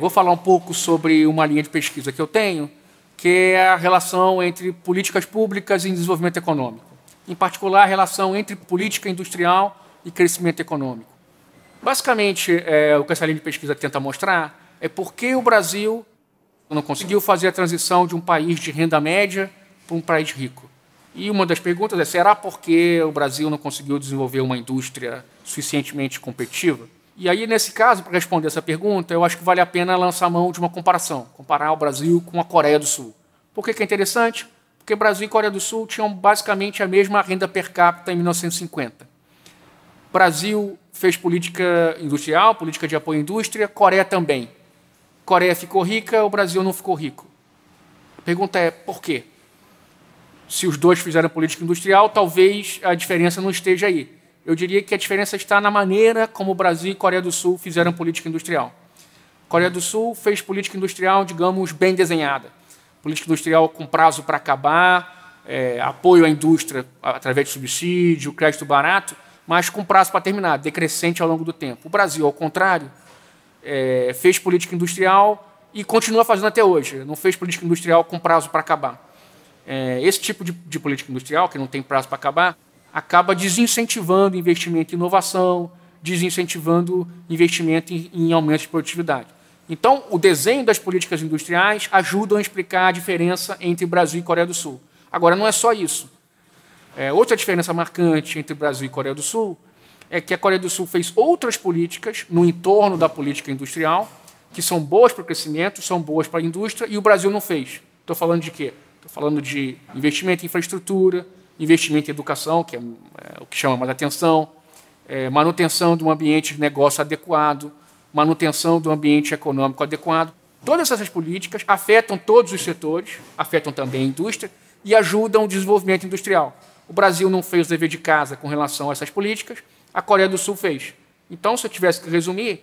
vou falar um pouco sobre uma linha de pesquisa que eu tenho, que é a relação entre políticas públicas e desenvolvimento econômico. Em particular, a relação entre política industrial e crescimento econômico. Basicamente, é, o que essa linha de pesquisa tenta mostrar é por que o Brasil não conseguiu fazer a transição de um país de renda média para um país rico. E uma das perguntas é: será porque o Brasil não conseguiu desenvolver uma indústria suficientemente competitiva? E aí, nesse caso, para responder essa pergunta, eu acho que vale a pena lançar a mão de uma comparação, comparar o Brasil com a Coreia do Sul. Por que, que é interessante? Porque Brasil e Coreia do Sul tinham basicamente a mesma renda per capita em 1950. Brasil fez política industrial, política de apoio à indústria, Coreia também. Coreia ficou rica, o Brasil não ficou rico. A pergunta é por quê? Se os dois fizeram política industrial, talvez a diferença não esteja aí eu diria que a diferença está na maneira como o Brasil e Coreia do Sul fizeram política industrial. A Coreia do Sul fez política industrial, digamos, bem desenhada. Política industrial com prazo para acabar, é, apoio à indústria através de subsídio, crédito barato, mas com prazo para terminar, decrescente ao longo do tempo. O Brasil, ao contrário, é, fez política industrial e continua fazendo até hoje. Não fez política industrial com prazo para acabar. É, esse tipo de, de política industrial, que não tem prazo para acabar, acaba desincentivando investimento em inovação, desincentivando investimento em, em aumento de produtividade. Então, o desenho das políticas industriais ajuda a explicar a diferença entre Brasil e Coreia do Sul. Agora, não é só isso. É, outra diferença marcante entre Brasil e Coreia do Sul é que a Coreia do Sul fez outras políticas no entorno da política industrial, que são boas para o crescimento, são boas para a indústria, e o Brasil não fez. Estou falando de quê? Estou falando de investimento em infraestrutura, investimento em educação, que é, é, o que chama mais atenção, é, manutenção de um ambiente de negócio adequado, manutenção do ambiente econômico adequado. Todas essas políticas afetam todos os setores, afetam também a indústria e ajudam o desenvolvimento industrial. O Brasil não fez o dever de casa com relação a essas políticas, a Coreia do Sul fez. Então, se eu tivesse que resumir,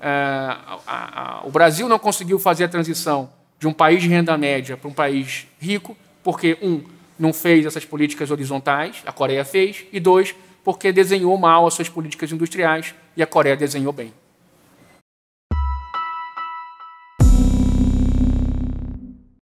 é, a, a, o Brasil não conseguiu fazer a transição de um país de renda média para um país rico, porque, um, não fez essas políticas horizontais, a Coreia fez, e dois, porque desenhou mal as suas políticas industriais e a Coreia desenhou bem.